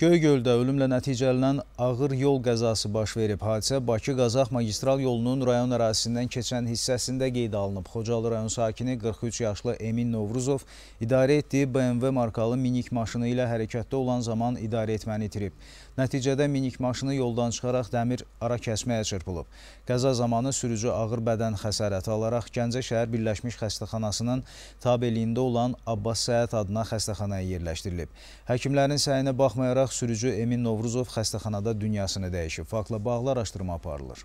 Göygöldə ölümlə nəticələnən ağır yol qəzası baş verib. Hadisə Bakı-Qazax magistral yolunun rayon ərazisindən keçən hissəsində qeyd alınıb. Xocalı rayon sakini 43 yaşlı Emin Novruzov idarə etdiyi BMW markalı minik maşını ilə hərəkətdə olan zaman idarə etməni itirib. Nəticədə minik maşını yoldan çıxaraq dəmir ara kəsməyə çırpılıb. Qəza zamanı sürücü ağır bədən xəsarəti alaraq Gəncə şəhər Birləşmiş Xəstəxanasının tabeliyində olan Abbas Səyət adına xəstəxanaya yerləşdirilib. Həkimlərin səyinə baxmayaraq vuraraq sürücü Emin Novruzov xəstəxanada dünyasını dəyişib. Faktla bağlı araşdırma aparılır.